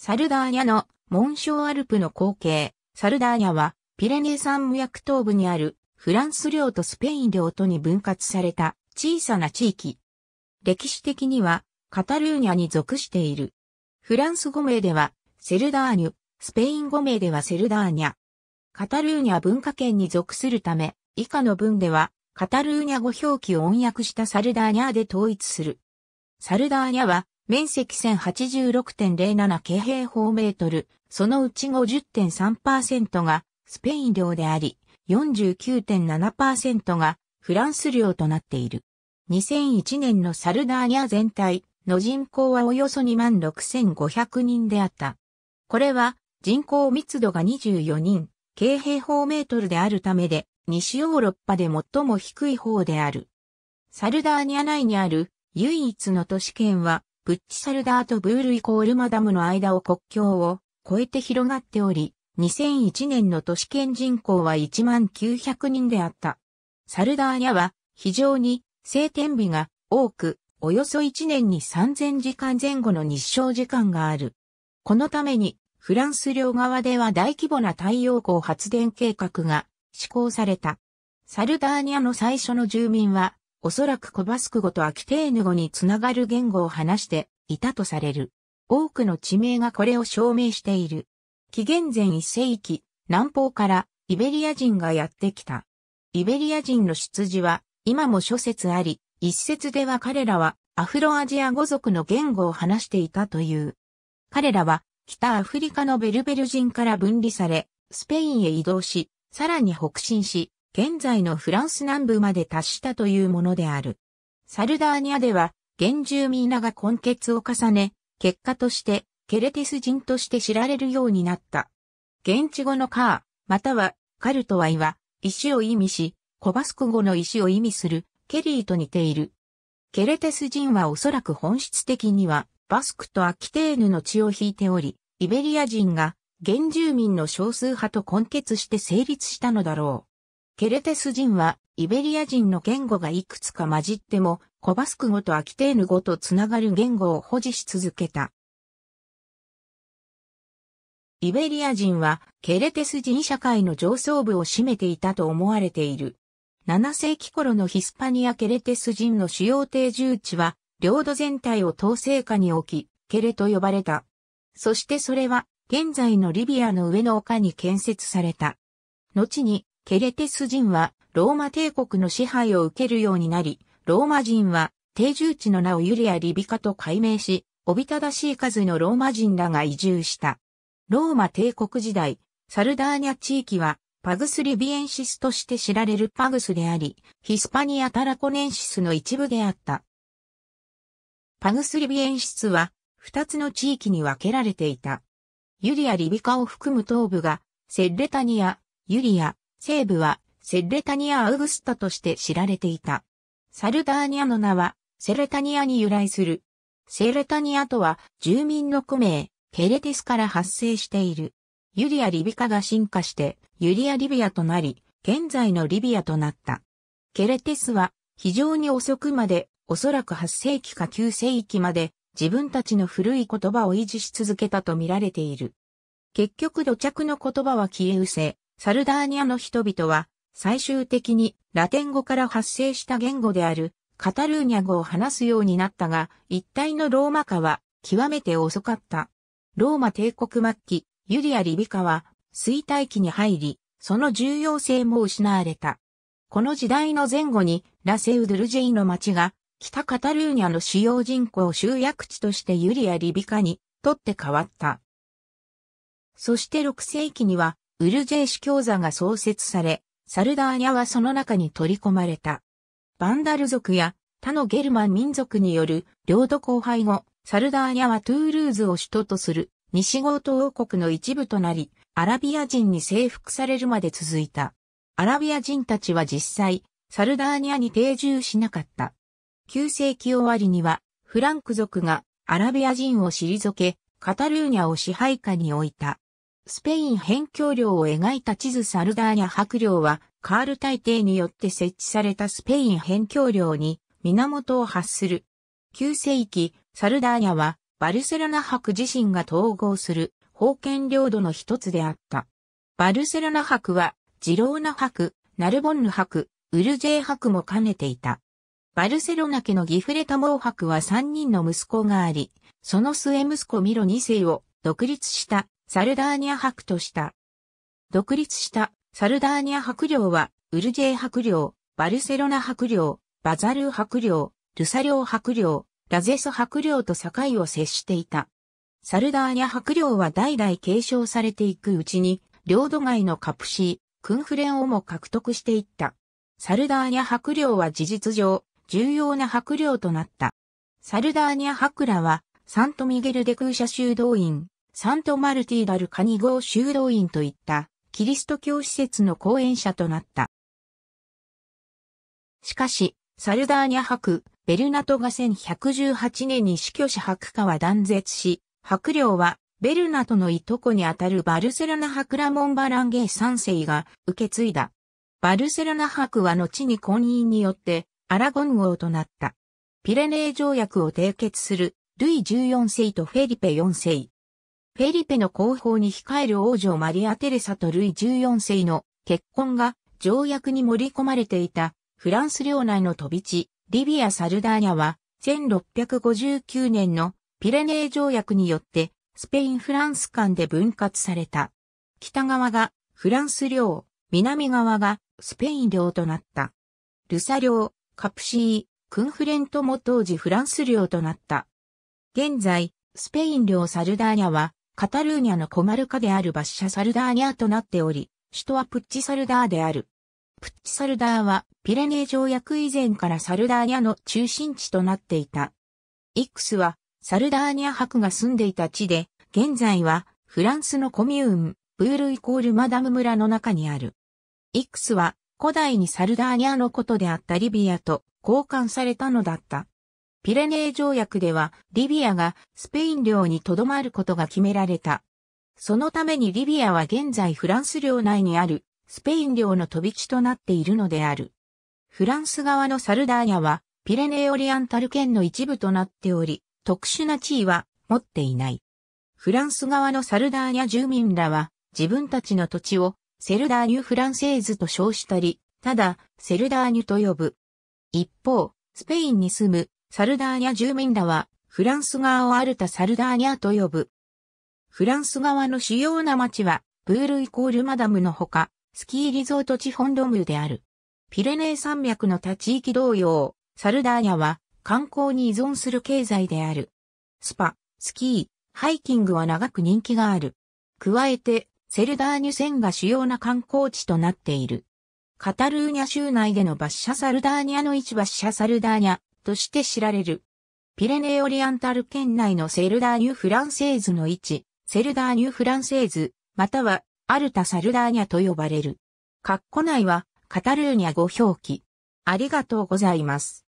サルダーニャの紋章アルプの後継、サルダーニャはピレネー山脈東部にあるフランス領とスペイン領とに分割された小さな地域。歴史的にはカタルーニャに属している。フランス語名ではセルダーニュ、スペイン語名ではセルダーニャ。カタルーニャ文化圏に属するため、以下の文ではカタルーニャ語表記を音訳したサルダーニャで統一する。サルダーニャは面積1086.07京平方メートル、そのうち50.3%がスペイン領であり、49.7%がフランス領となっている。2001年のサルダーニャ全体の人口はおよそ26,500人であった。これは人口密度が24人、京平方メートルであるためで、西ヨーロッパで最も低い方である。サルダーニャ内にある唯一の都市圏はブッチサルダーとブールイコールマダムの間を国境を越えて広がっており、2001年の都市圏人口は1万900人であった。サルダーニャは非常に晴天日が多く、およそ1年に3000時間前後の日照時間がある。このために、フランス領側では大規模な太陽光発電計画が施行された。サルダーニャの最初の住民は、おそらくコバスク語とアキテーヌ語につながる言語を話していたとされる。多くの地名がこれを証明している。紀元前1世紀、南方からイベリア人がやってきた。イベリア人の出自は今も諸説あり、一説では彼らはアフロアジア語族の言語を話していたという。彼らは北アフリカのベルベル人から分離され、スペインへ移動し、さらに北進し、現在のフランス南部まで達したというものである。サルダーニャでは、原住民らが根血を重ね、結果として、ケレテス人として知られるようになった。現地語のカー、または、カルトワイは、石を意味し、コバスク語の石を意味する、ケリーと似ている。ケレテス人はおそらく本質的には、バスクとアキテーヌの血を引いており、イベリア人が原住民の少数派と混結して成立したのだろう。ケレテス人は、イベリア人の言語がいくつか混じっても、コバスク語とアキテーヌ語とつながる言語を保持し続けた。イベリア人は、ケレテス人社会の上層部を占めていたと思われている。7世紀頃のヒスパニア・ケレテス人の主要定住地は、領土全体を統制下に置き、ケレと呼ばれた。そしてそれは、現在のリビアの上の丘に建設された。後に、ケレテス人はローマ帝国の支配を受けるようになり、ローマ人は定住地の名をユリア・リビカと改名し、おびただしい数のローマ人らが移住した。ローマ帝国時代、サルダーニャ地域はパグス・リビエンシスとして知られるパグスであり、ヒスパニア・タラコネンシスの一部であった。パグス・リビエンシスは、二つの地域に分けられていた。ユリア・リビカを含む東部が、セッレタニア、ユリア、西部はセレタニア・アウグスタとして知られていた。サルダーニアの名はセレタニアに由来する。セレタニアとは住民の古名、ケレテスから発生している。ユリア・リビカが進化してユリア・リビアとなり、現在のリビアとなった。ケレテスは非常に遅くまで、おそらく8世紀か9世紀まで自分たちの古い言葉を維持し続けたと見られている。結局土着の言葉は消え失せ、サルダーニャの人々は、最終的にラテン語から発生した言語であるカタルーニャ語を話すようになったが、一体のローマ化は極めて遅かった。ローマ帝国末期、ユリア・リビカは衰退期に入り、その重要性も失われた。この時代の前後にラセウドゥルジェイの町が北カタルーニャの主要人口集約地としてユリア・リビカにとって変わった。そして6世紀にはウルジェーシ教座が創設され、サルダーニャはその中に取り込まれた。バンダル族や他のゲルマン民族による領土荒廃後、サルダーニャはトゥールーズを首都とする西ゴート王国の一部となり、アラビア人に征服されるまで続いた。アラビア人たちは実際、サルダーニャに定住しなかった。旧世紀終わりには、フランク族がアラビア人を退け、カタルーニャを支配下に置いた。スペイン辺境領を描いた地図サルダーニャ白領は、カール大帝によって設置されたスペイン辺境領に源を発する。9世紀、サルダーニャは、バルセロナ博自身が統合する、封建領土の一つであった。バルセロナ博は、ジローナ博、ナルボンヌ博、ウルジェー博も兼ねていた。バルセロナ家のギフレタモー博は3人の息子があり、その末息子ミロ2世を独立したサルダーニャ博とした。独立したサルダーニャ博領は、ウルジェイ博領、バルセロナ博領、バザルー伯領、ルサ領博領、ラゼス博領と境を接していた。サルダーニャ博領は代々継承されていくうちに、領土外のカプシー、クンフレンをも獲得していった。サルダーニャ博領は事実上、重要な博領となった。サルダーニャ博らは、サントミゲル・デ・クーシャ修道院、サントマルティ・ダル・カニ号修道院といったキリスト教施設の講演者となった。しかし、サルダーニャ博、ベルナトが1118年に死去し博家は断絶し、博領はベルナトのいとこにあたるバルセロナ博ラモン・バランゲイ三世が受け継いだ。バルセロナ博は後に婚姻によってアラゴン王となった。ピレネー条約を締結するルイ14世とフェリペ4世。フェリペの後方に控える王女マリア・テレサとルイ14世の結婚が条約に盛り込まれていたフランス領内の飛び地、リビア・サルダーニャは1659年のピレネー条約によってスペイン・フランス間で分割された。北側がフランス領、南側がスペイン領となった。ルサ領、カプシー、クンフレントも当時フランス領となった。現在、スペイン領サルダーニャはカタルーニャのコマルカであるバッシャサルダーニャとなっており、首都はプッチサルダーである。プッチサルダーはピレネー条約以前からサルダーニャの中心地となっていた。イックスはサルダーニャ博が住んでいた地で、現在はフランスのコミューン、ブールイコールマダム村の中にある。イックスは古代にサルダーニャのことであったリビアと交換されたのだった。ピレネー条約では、リビアがスペイン領に留まることが決められた。そのためにリビアは現在フランス領内にあるスペイン領の飛び地となっているのである。フランス側のサルダーニャはピレネーオリアンタル県の一部となっており、特殊な地位は持っていない。フランス側のサルダーニャ住民らは自分たちの土地をセルダーニュフランセーズと称したり、ただセルダーニュと呼ぶ。一方、スペインに住むサルダーニャ住民らは、フランス側をアルタ・サルダーニャと呼ぶ。フランス側の主要な町は、ブールイコールマダムのほか、スキーリゾート地ンドムである。ピレネー山脈の他地域同様、サルダーニャは観光に依存する経済である。スパ、スキー、ハイキングは長く人気がある。加えて、セルダーニュ線が主要な観光地となっている。カタルーニャ州内でのバッシャサルダーニャの市バッシャサルダーニャ、として知られる。ピレネーオリアンタル県内のセルダーニュ・フランセーズの位置、セルダーニュ・フランセーズ、またはアルタ・サルダーニャと呼ばれる。ッコ内はカタルーニャ語表記。ありがとうございます。